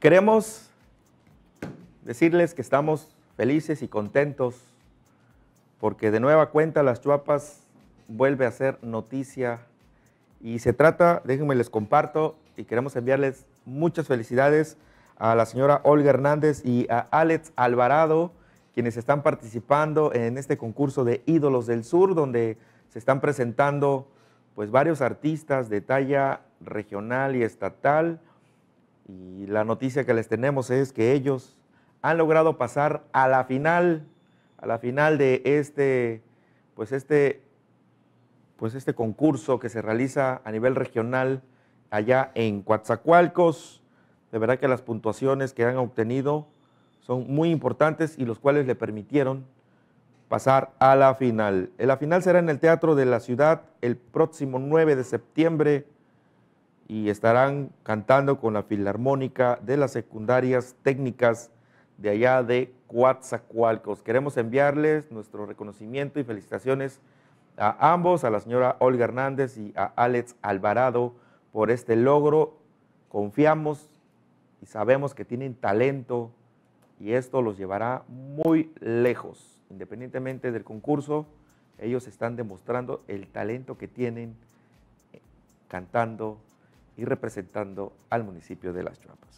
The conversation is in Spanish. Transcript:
Queremos decirles que estamos felices y contentos porque de nueva cuenta las Chuapas vuelve a ser noticia y se trata, déjenme les comparto y queremos enviarles muchas felicidades a la señora Olga Hernández y a Alex Alvarado, quienes están participando en este concurso de Ídolos del Sur, donde se están presentando pues varios artistas de talla regional y estatal y la noticia que les tenemos es que ellos han logrado pasar a la final, a la final de este, pues este, pues este concurso que se realiza a nivel regional allá en Coatzacoalcos. De verdad que las puntuaciones que han obtenido son muy importantes y los cuales le permitieron pasar a la final. La final será en el Teatro de la Ciudad el próximo 9 de septiembre y estarán cantando con la Filarmónica de las Secundarias Técnicas de allá de Coatzacoalcos. Queremos enviarles nuestro reconocimiento y felicitaciones a ambos, a la señora Olga Hernández y a Alex Alvarado por este logro. Confiamos y sabemos que tienen talento y esto los llevará muy lejos. Independientemente del concurso, ellos están demostrando el talento que tienen eh, cantando y representando al municipio de Las Chuapas.